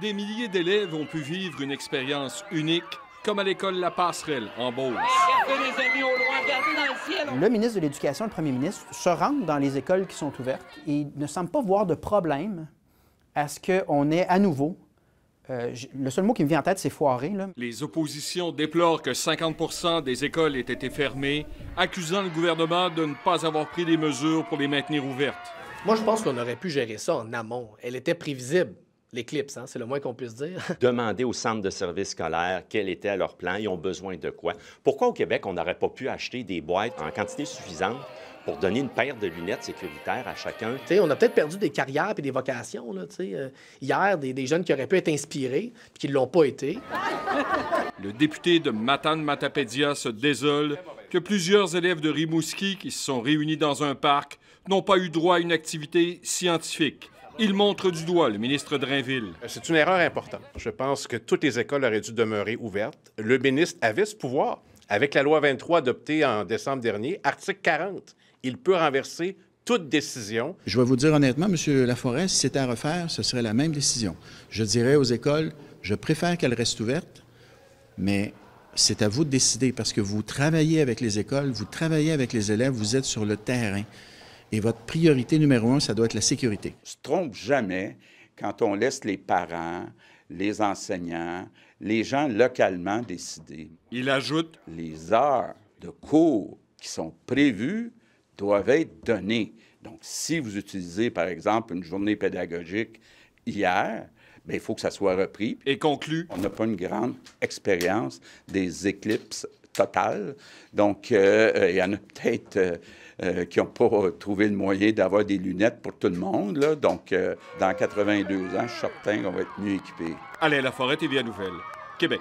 des milliers d'élèves ont pu vivre une expérience unique, comme à l'école La Passerelle, en Beauce. Le ministre de l'Éducation, le premier ministre, se rend dans les écoles qui sont ouvertes et ne semble pas voir de problème à ce qu'on ait à nouveau euh, le seul mot qui me vient en tête, c'est foiré. Les oppositions déplorent que 50 des écoles aient été fermées, accusant le gouvernement de ne pas avoir pris des mesures pour les maintenir ouvertes. Moi, je pense qu'on aurait pu gérer ça en amont. Elle était prévisible. L'éclipse, hein, c'est le moins qu'on puisse dire. Demander au centre de services scolaires quel était leur plan, ils ont besoin de quoi. Pourquoi au Québec, on n'aurait pas pu acheter des boîtes en quantité suffisante pour donner une paire de lunettes sécuritaires à chacun. on a peut-être perdu des carrières et des vocations. Là, sais. Euh, hier, des, jeunes qui auraient pu être inspirés puis qui ne l'ont pas été. Le député de matan matapédia se désole que plusieurs élèves de Rimouski qui se sont réunis dans un parc n'ont pas eu droit à une activité scientifique. Il montre du doigt le ministre Drainville. Euh, c'est une erreur importante. Je pense que toutes les écoles auraient dû demeurer ouvertes. Le ministre avait ce pouvoir. Avec la loi 23 adoptée en décembre dernier, article 40, il peut renverser toute décision. Je vais vous dire honnêtement, M. laforest, si c'était à refaire, ce serait la même décision. Je dirais aux écoles, je préfère qu'elles restent ouvertes, mais c'est à vous de décider parce que vous travaillez avec les écoles, vous travaillez avec les élèves, vous êtes sur le terrain. Et votre priorité numéro un, ça doit être la sécurité. ne se trompe jamais quand on laisse les parents, les enseignants, les gens localement décider. Il ajoute Les heures de cours qui sont prévues doivent être données. Donc, si vous utilisez, par exemple, une journée pédagogique hier, bien, il faut que ça soit repris. Et conclu. On n'a pas une grande expérience des éclipses donc, euh, euh, il y en a peut-être... Euh, qui n'ont pas trouvé le moyen d'avoir des lunettes pour tout le monde. Donc, dans 82 ans, je suis va être mieux équipés. Allez, la forêt, est bien Nouvelle, Québec.